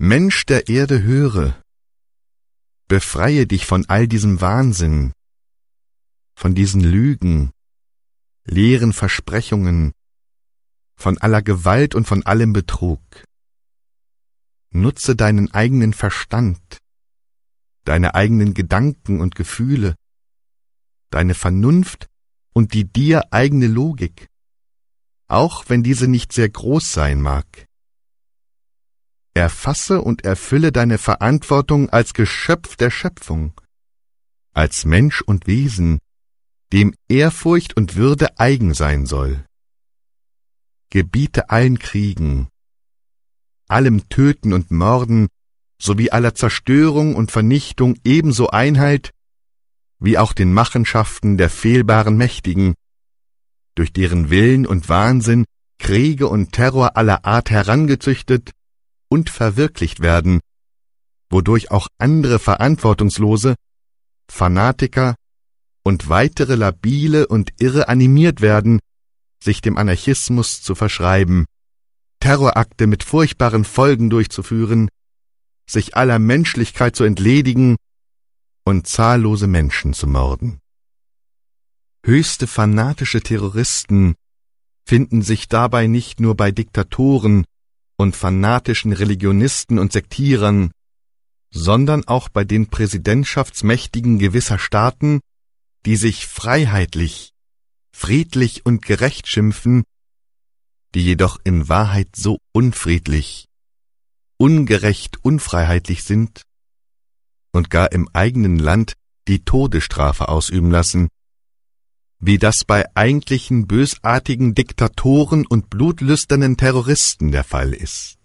Mensch der Erde höre, befreie dich von all diesem Wahnsinn, von diesen Lügen, leeren Versprechungen, von aller Gewalt und von allem Betrug. Nutze deinen eigenen Verstand, deine eigenen Gedanken und Gefühle, deine Vernunft und die dir eigene Logik, auch wenn diese nicht sehr groß sein mag. Erfasse und erfülle deine Verantwortung als Geschöpf der Schöpfung, als Mensch und Wesen, dem Ehrfurcht und Würde eigen sein soll. Gebiete allen Kriegen, allem Töten und Morden sowie aller Zerstörung und Vernichtung ebenso Einheit wie auch den Machenschaften der fehlbaren Mächtigen, durch deren Willen und Wahnsinn Kriege und Terror aller Art herangezüchtet und verwirklicht werden, wodurch auch andere Verantwortungslose, Fanatiker und weitere Labile und Irre animiert werden, sich dem Anarchismus zu verschreiben, Terrorakte mit furchtbaren Folgen durchzuführen, sich aller Menschlichkeit zu entledigen und zahllose Menschen zu morden. Höchste fanatische Terroristen finden sich dabei nicht nur bei Diktatoren und fanatischen Religionisten und Sektierern, sondern auch bei den Präsidentschaftsmächtigen gewisser Staaten, die sich freiheitlich, friedlich und gerecht schimpfen, die jedoch in Wahrheit so unfriedlich, ungerecht, unfreiheitlich sind und gar im eigenen Land die Todesstrafe ausüben lassen, wie das bei eigentlichen bösartigen Diktatoren und blutlüsternen Terroristen der Fall ist